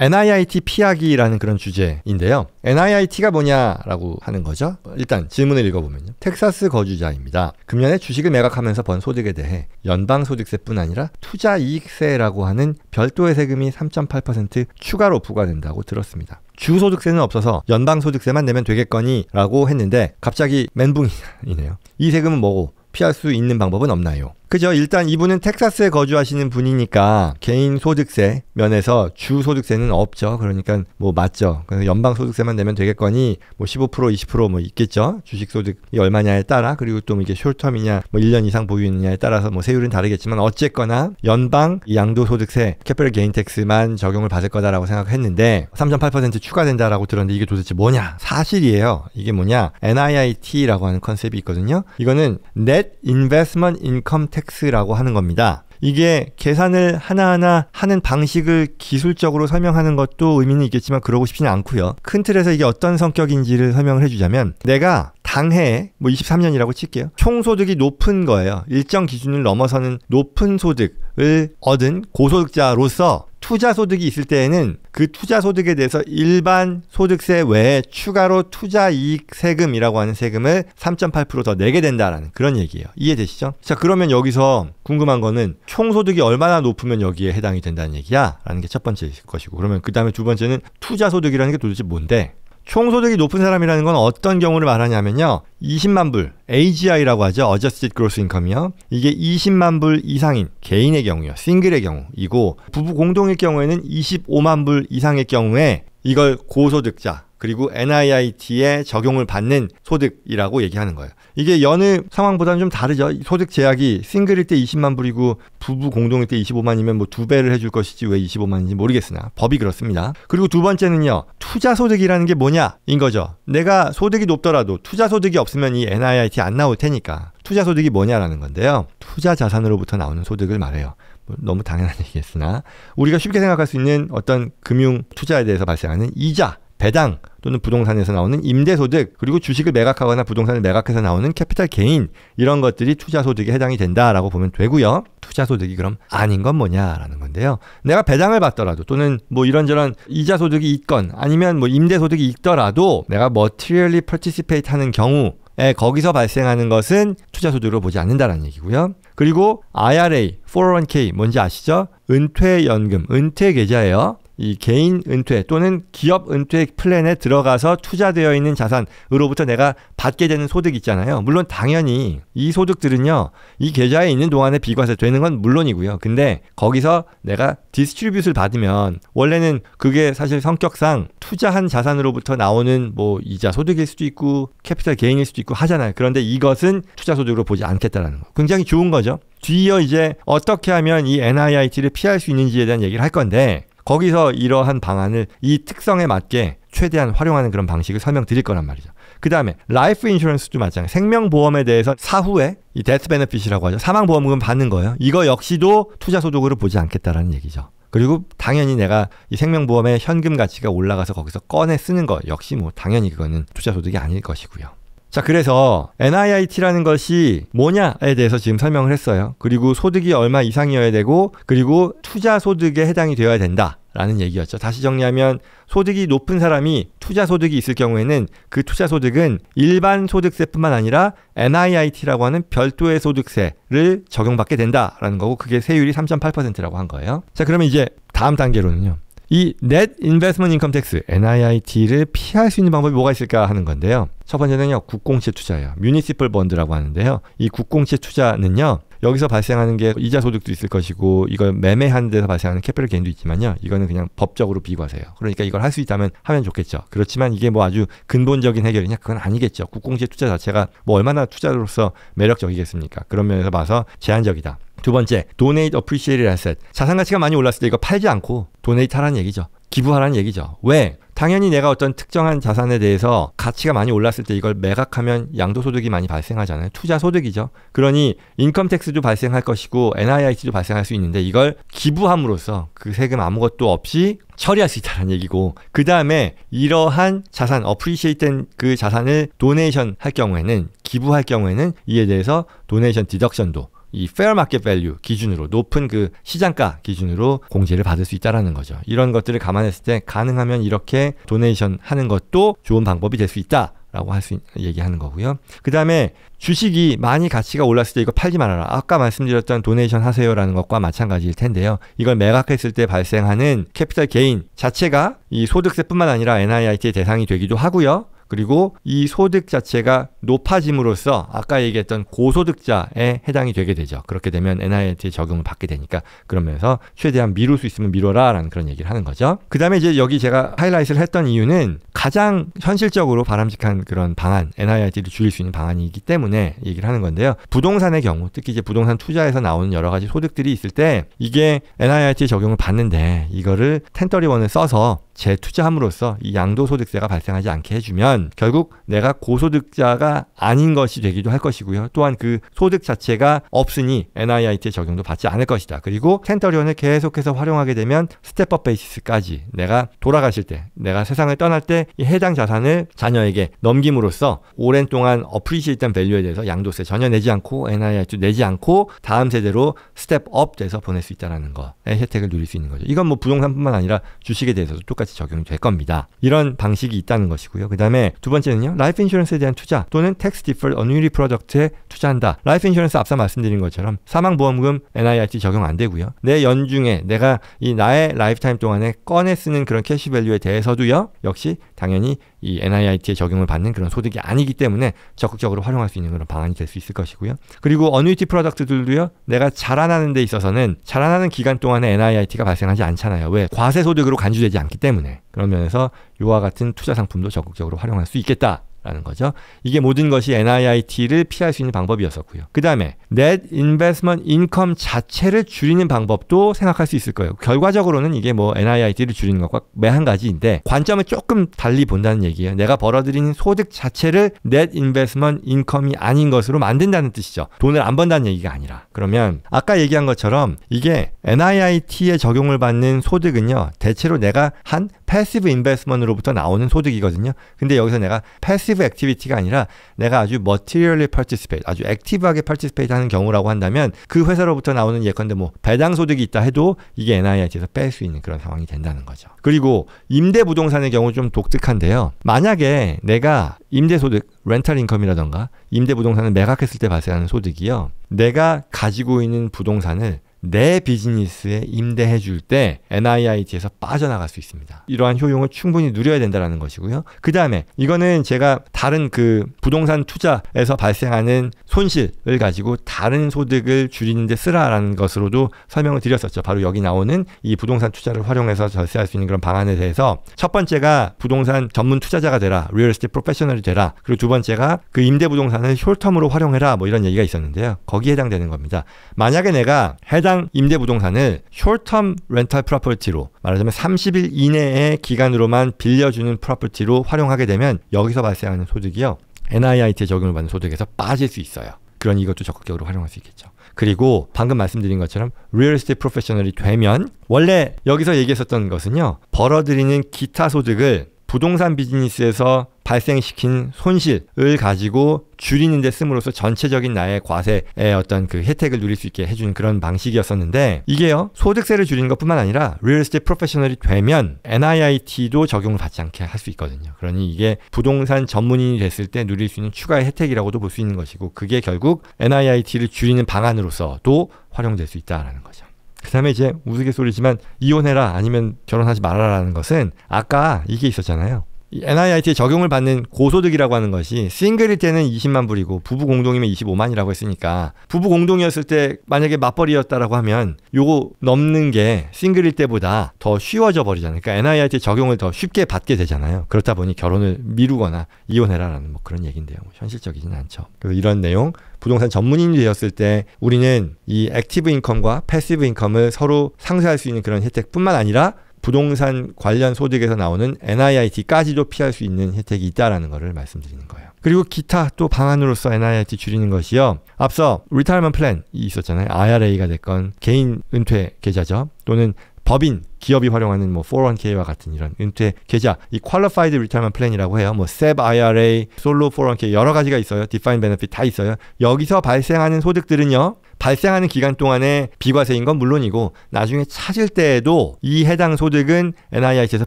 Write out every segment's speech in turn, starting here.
NIIT 피하기라는 그런 주제인데요. NIIT가 뭐냐라고 하는 거죠. 일단 질문을 읽어보면요. 텍사스 거주자입니다. 금년에 주식을 매각하면서 번 소득에 대해 연방소득세뿐 아니라 투자이익세라고 하는 별도의 세금이 3.8% 추가로 부과된다고 들었습니다. 주소득세는 없어서 연방소득세만 내면 되겠거니 라고 했는데 갑자기 멘붕이네요. 이 세금은 뭐고 피할 수 있는 방법은 없나요? 그죠. 일단 이분은 텍사스에 거주하시는 분이니까 개인 소득세 면에서 주 소득세는 없죠. 그러니까 뭐 맞죠. 그래서 연방 소득세만 내면 되겠거니 뭐15% 20%뭐 뭐 있겠죠. 주식 소득이 얼마냐에 따라 그리고 또 뭐 이게 숄텀이냐 뭐 1년 이상 보유냐에 따라서 뭐 세율은 다르겠지만 어쨌거나 연방 양도 소득세 캐피럴 개인 텍스만 적용을 받을 거다라고 생각했는데 3.8% 추가된다라고 들었는데 이게 도대체 뭐냐? 사실이에요. 이게 뭐냐? NIIT라고 하는 컨셉이 있거든요. 이거는 Net Investment Income Tax 텍스라고 하는 겁니다. 이게 계산을 하나하나 하는 방식을 기술적으로 설명하는 것도 의미는 있겠지만 그러고 싶지는 않고요. 큰 틀에서 이게 어떤 성격인지를 설명을 해주자면 내가 당해 뭐 23년이라고 칠게요. 총 소득이 높은 거예요. 일정 기준을 넘어서는 높은 소득을 얻은 고소득자로서 투자 소득이 있을 때에는 그 투자 소득에 대해서 일반 소득세 외에 추가로 투자 이익 세금이라고 하는 세금을 3.8%더 내게 된다라는 그런 얘기예요. 이해되시죠? 자, 그러면 여기서 궁금한 거는 총 소득이 얼마나 높으면 여기에 해당이 된다는 얘기야? 라는 게 첫 번째 것이고. 그러면 그다음에 두 번째는 투자 소득이라는 게 도대체 뭔데? 총소득이 높은 사람이라는 건 어떤 경우를 말하냐면요. 20만 불, AGI라고 하죠. Adjusted Gross Income이요. 이게 20만 불 이상인 개인의 경우요. 싱글의 경우이고 부부 공동일 경우에는 25만 불 이상의 경우에 이걸 고소득자, 그리고 NIIT에 적용을 받는 소득이라고 얘기하는 거예요. 이게 여느 상황보다는 좀 다르죠. 소득 제약이 싱글일 때 20만 불이고 부부 공동일 때 25만이면 뭐 두 배를 해줄 것이지 왜 25만인지 모르겠으나 법이 그렇습니다. 그리고 두 번째는요. 투자 소득이라는 게 뭐냐인 거죠. 내가 소득이 높더라도 투자 소득이 없으면 이 NIIT 안 나올 테니까 투자 소득이 뭐냐라는 건데요. 투자 자산으로부터 나오는 소득을 말해요. 뭐 너무 당연한 얘기겠으나 우리가 쉽게 생각할 수 있는 어떤 금융 투자에 대해서 발생하는 이자 배당 또는 부동산에서 나오는 임대소득 그리고 주식을 매각하거나 부동산을 매각해서 나오는 캐피탈 개인 이런 것들이 투자소득에 해당이 된다라고 보면 되고요. 투자소득이 그럼 아닌 건 뭐냐라는 건데요. 내가 배당을 받더라도 또는 뭐 이런저런 이자소득이 있건 아니면 뭐 임대소득이 있더라도 내가 머티리얼리 퍼티시페이트 하는 경우 에 거기서 발생하는 것은 투자소득으로 보지 않는다라는 얘기고요. 그리고 IRA, 401k 뭔지 아시죠? 은퇴연금, 은퇴계좌예요. 이 개인 은퇴 또는 기업 은퇴 플랜에 들어가서 투자되어 있는 자산으로부터 내가 받게 되는 소득 있잖아요. 물론 당연히 이 소득들은요. 이 계좌에 있는 동안에 비과세 되는 건 물론이고요. 근데 거기서 내가 디스트리뷰트를 받으면 원래는 그게 사실 성격상 투자한 자산으로부터 나오는 뭐 이자 소득일 수도 있고 캐피탈 개인일 수도 있고 하잖아요. 그런데 이것은 투자 소득으로 보지 않겠다라는 거. 굉장히 좋은 거죠. 뒤이어 이제 어떻게 하면 이 NIIT를 피할 수 있는지에 대한 얘기를 할 건데 거기서 이러한 방안을 이 특성에 맞게 최대한 활용하는 그런 방식을 설명드릴 거란 말이죠. 그 다음에 라이프 인슈런스도 마찬가지. 생명보험에 대해서 사후에 이 데스 베네핏이라고 하죠. 사망보험금 받는 거예요. 이거 역시도 투자 소득으로 보지 않겠다라는 얘기죠. 그리고 당연히 내가 이 생명보험의 현금 가치가 올라가서 거기서 꺼내 쓰는 거 역시 뭐 당연히 그거는 투자 소득이 아닐 것이고요. 자, 그래서 NIIT라는 것이 뭐냐에 대해서 지금 설명을 했어요. 그리고 소득이 얼마 이상이어야 되고, 그리고 투자 소득에 해당이 되어야 된다. 라는 얘기였죠. 다시 정리하면 소득이 높은 사람이 투자 소득이 있을 경우에는 그 투자 소득은 일반 소득세뿐만 아니라 NIIT라고 하는 별도의 소득세를 적용받게 된다라는 거고 그게 세율이 3.8%라고 한 거예요. 자, 그러면 이제 다음 단계로는요. 이 Net Investment Income Tax, NIIT를 피할 수 있는 방법이 뭐가 있을까 하는 건데요. 첫 번째는요, 국공채 투자예요. 뮤니시플 번드라고 하는데요. 이 국공채 투자는요, 여기서 발생하는 게 이자 소득도 있을 것이고 이걸 매매하는 데서 발생하는 캐피럴 개인도 있지만요. 이거는 그냥 법적으로 비과세요 그러니까 이걸 할 수 있다면 하면 좋겠죠. 그렇지만 이게 뭐 아주 근본적인 해결이냐 그건 아니겠죠. 국공채 투자 자체가 뭐 얼마나 투자로서 매력적이겠습니까? 그런 면에서 봐서 제한적이다. 두 번째, donate appreciated asset. 자산 가치가 많이 올랐을 때 이거 팔지 않고 donate 하라는 얘기죠. 기부하라는 얘기죠. 왜? 당연히 내가 어떤 특정한 자산에 대해서 가치가 많이 올랐을 때 이걸 매각하면 양도소득이 많이 발생하잖아요. 투자소득이죠. 그러니 인컴텍스도 발생할 것이고 NIIT도 발생할 수 있는데 이걸 기부함으로써 그 세금 아무것도 없이 처리할 수 있다는 얘기고 그 다음에 이러한 자산 어프리시에이트된 그 자산을 도네이션 할 경우에는 기부할 경우에는 이에 대해서 도네이션 디덕션도 이 페어 마켓 밸류 기준으로 높은 그 시장가 기준으로 공제를 받을 수 있다라는 거죠. 이런 것들을 감안했을 때 가능하면 이렇게 도네이션 하는 것도 좋은 방법이 될 수 있다. 라고 할 수 얘기하는 거고요. 그 다음에 주식이 많이 가치가 올랐을 때 이거 팔지 말아라. 아까 말씀드렸던 도네이션 하세요라는 것과 마찬가지일 텐데요. 이걸 매각했을 때 발생하는 캐피탈 개인 자체가 이 소득세뿐만 아니라 NIIT의 대상이 되기도 하고요. 그리고 이 소득 자체가 높아짐으로써 아까 얘기했던 고소득자에 해당이 되게 되죠. 그렇게 되면 NILT 적용을 받게 되니까 그러면서 최대한 미룰 수 있으면 미뤄라라는 그런 얘기를 하는 거죠. 그 다음에 이제 여기 제가 하이라이트를 했던 이유는 가장 현실적으로 바람직한 그런 방안, NILT를 줄일 수 있는 방안이기 때문에 얘기를 하는 건데요. 부동산의 경우, 특히 이제 부동산 투자에서 나오는 여러 가지 소득들이 있을 때 이게 NILT 적용을 받는데 이거를 텐더리원을 써서 재투자함으로써 이 양도소득세가 발생하지 않게 해주면 되면 결국 내가 고소득자가 아닌 것이 되기도 할 것이고요. 또한 그 소득 자체가 없으니 NIIT 적용도 받지 않을 것이다. 그리고 센터리온을 계속해서 활용하게 되면 스텝업 베이시스까지 내가 돌아가실 때, 내가 세상을 떠날 때이 해당 자산을 자녀에게 넘김으로써 오랜 동안 어프리시에이션 밸류에 대해서 양도세 전혀 내지 않고 NIIT 내지 않고 다음 세대로 스텝업 돼서 보낼 수 있다는 것의 혜택을 누릴 수 있는 거죠. 이건 뭐 부동산뿐만 아니라 주식에 대해서도 똑같이 적용될 겁니다. 이런 방식이 있다는 것이고요. 그 다음에 두 번째는요. 라이프 인슈런스에 대한 투자 또는 텍스 디플 언유리 프로젝트에 투자한다. 라이프 인슈런스 앞서 말씀드린 것처럼 사망보험금 NIRT 적용 안 되고요. 내 연중에 내가 이 나의 라이프타임 동안에 꺼내 쓰는 그런 캐시밸류에 대해서도요. 역시 당연히 이 NIIT에 적용을 받는 그런 소득이 아니기 때문에 적극적으로 활용할 수 있는 그런 방안이 될 수 있을 것이고요. 그리고 어뉴이티 프로덕트들도요. 내가 자라나는 데 있어서는 자라나는 기간 동안에 NIIT가 발생하지 않잖아요. 왜? 과세 소득으로 간주되지 않기 때문에. 그런 면에서 이와 같은 투자 상품도 적극적으로 활용할 수 있겠다. 라는 거죠. 이게 모든 것이 NIIT를 피할 수 있는 방법이었었고요. 그 다음에 net investment income 자체를 줄이는 방법도 생각할 수 있을 거예요. 결과적으로는 이게 뭐 NIIT를 줄이는 것과 매 한 가지인데 관점을 조금 달리 본다는 얘기예요. 내가 벌어들이는 소득 자체를 net investment income이 아닌 것으로 만든다는 뜻이죠. 돈을 안 번다는 얘기가 아니라. 그러면 아까 얘기한 것처럼 이게 NIIT에 적용을 받는 소득은요. 대체로 내가 한 패시브 인베스먼으로부터 나오는 소득이거든요. 근데 여기서 내가 패시브 액티비티가 아니라 내가 아주 머티리얼리 파티스페이트, 아주 액티브하게 파티스페이트 하는 경우라고 한다면 그 회사로부터 나오는 예컨대 뭐 배당 소득이 있다 해도 이게 n i t 에서뺄 수 있는 그런 상황이 된다는 거죠. 그리고 임대 부동산의 경우 좀 독특한데요. 만약에 내가 임대 소득, 렌탈 인컴이라던가 임대 부동산을 매각했을 때 발생하는 소득이요. 내가 가지고 있는 부동산을 내 비즈니스에 임대해 줄 때 NIIT에서 빠져나갈 수 있습니다. 이러한 효용을 충분히 누려야 된다는 것이고요. 그 다음에 이거는 제가 다른 그 부동산 투자에서 발생하는 손실을 가지고 다른 소득을 줄이는데 쓰라라는 것으로도 설명을 드렸었죠. 바로 여기 나오는 이 부동산 투자를 활용해서 절세할 수 있는 그런 방안에 대해서 첫 번째가 부동산 전문 투자자가 되라, 리얼 스테이 프로페셔널이 되라. 그리고 두 번째가 그 임대 부동산을 홀텀으로 활용해라 뭐 이런 얘기가 있었는데요. 거기에 해당되는 겁니다. 만약에 내가 해당 해당 임대 부동산을 short-term rental property로 말하자면 30일 이내의 기간으로만 빌려주는 프로퍼티로 활용하게 되면 여기서 발생하는 소득이요. NIIT에 적용을 받는 소득에서 빠질 수 있어요. 그런 이것도 적극적으로 활용할 수 있겠죠. 그리고 방금 말씀드린 것처럼 real estate p r o f e s s i o n a l 이 되면 원래 여기서 얘기했었던 것은요. 벌어들이는 기타 소득을 부동산 비즈니스에서 발생시킨 손실을 가지고 줄이는 데쓰므로써 전체적인 나의 과세의 어떤 그 혜택을 누릴 수 있게 해준 그런 방식이었었는데 이게요 소득세를 줄이는 것뿐만 아니라 리얼스테이트 프로페셔널이 되면 NIIT도 적용을 받지 않게 할 수 있거든요. 그러니 이게 부동산 전문인이 됐을 때 누릴 수 있는 추가의 혜택이라고도 볼 수 있는 것이고 그게 결국 NIIT를 줄이는 방안으로서도 활용될 수 있다라는 거죠. 그 다음에 이제 우스갯소리지만 이혼해라 아니면 결혼하지 말아라라는 것은 아까 이게 있었잖아요. NIIT에 적용을 받는 고소득이라고 하는 것이 싱글일 때는 20만 불이고 부부 공동이면 25만이라고 했으니까 부부 공동이었을 때 만약에 맞벌이였다라고 하면 요거 넘는 게 싱글일 때보다 더 쉬워져 버리잖아요. 그러니까 NIIT 적용을 더 쉽게 받게 되잖아요. 그렇다 보니 결혼을 미루거나 이혼해라라는 뭐 그런 얘긴데요. 뭐 현실적이진 않죠. 그래서 이런 내용 부동산 전문인이 되었을 때 우리는 이 액티브 인컴과 패시브 인컴을 서로 상쇄할 수 있는 그런 혜택뿐만 아니라 부동산 관련 소득에서 나오는 NIIT까지도 피할 수 있는 혜택이 있다라는 것을 말씀드리는 거예요. 그리고 기타 또 방안으로서 NIIT 줄이는 것이요. 앞서 리타이먼 플랜이 있었잖아요. IRA가 됐건 개인 은퇴 계좌죠. 또는 법인 기업이 활용하는 뭐 401k와 같은 이런 은퇴 계좌 이 qualified retirement plan이라고 해요. 뭐 SEP IRA, 솔로 401k 여러 가지가 있어요. defined benefit 다 있어요. 여기서 발생하는 소득들은요. 발생하는 기간 동안에 비과세인 건 물론이고 나중에 찾을 때에도 이 해당 소득은 NII에서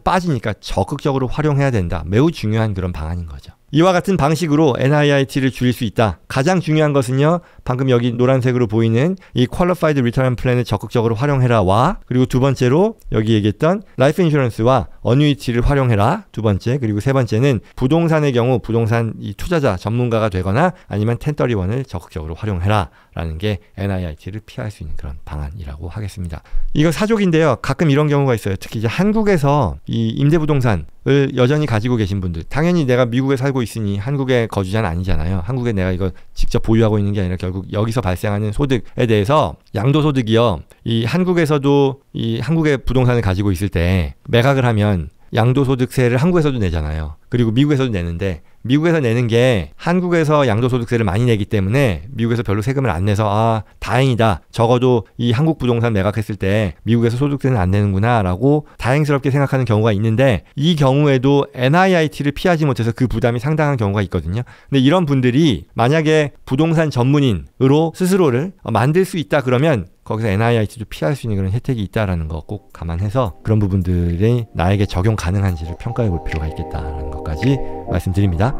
빠지니까 적극적으로 활용해야 된다. 매우 중요한 그런 방안인 거죠. 이와 같은 방식으로 NIIT를 줄일 수 있다. 가장 중요한 것은요. 방금 여기 노란색으로 보이는 이 Qualified Retirement Plan을 적극적으로 활용해라와 그리고 두 번째로 여기 여기 얘기했던 라이프 인슈런스와 어뉴이티를 활용해라. 두 번째. 그리고 세 번째는 부동산의 경우 부동산 이 투자자 전문가가 되거나 아니면 텐더리원을 적극적으로 활용해라. 라는 게 NIIT를 피할 수 있는 그런 방안이라고 하겠습니다. 이거 사족인데요. 가끔 이런 경우가 있어요. 특히 이제 한국에서 이 임대부동산을 여전히 가지고 계신 분들. 당연히 내가 미국에 살고 있으니 한국에 거주자는 아니잖아요. 한국에 내가 이거 직접 보유하고 있는 게 아니라 결국 여기서 발생하는 소득에 대해서 양도소득이요. 이 한국에서도 이 한국의 부동산 재산을 가지고 있을 때 매각을 하면 양도소득세를 한국에서도 내잖아요. 그리고 미국에서도 내는데 미국에서 내는 게 한국에서 양도소득세를 많이 내기 때문에 미국에서 별로 세금을 안 내서 아 다행이다 적어도 이 한국 부동산 매각했을 때 미국에서 소득세는 안 내는구나라고 다행스럽게 생각하는 경우가 있는데 이 경우에도 NIIT를 피하지 못해서 그 부담이 상당한 경우가 있거든요. 근데 이런 분들이 만약에 부동산 전문인으로 스스로를 만들 수 있다 그러면 거기서 NIIT도 피할 수 있는 그런 혜택이 있다라는 거 꼭 감안해서 그런 부분들이 나에게 적용 가능한지를 평가해 볼 필요가 있겠다라는 것까지 말씀드립니다.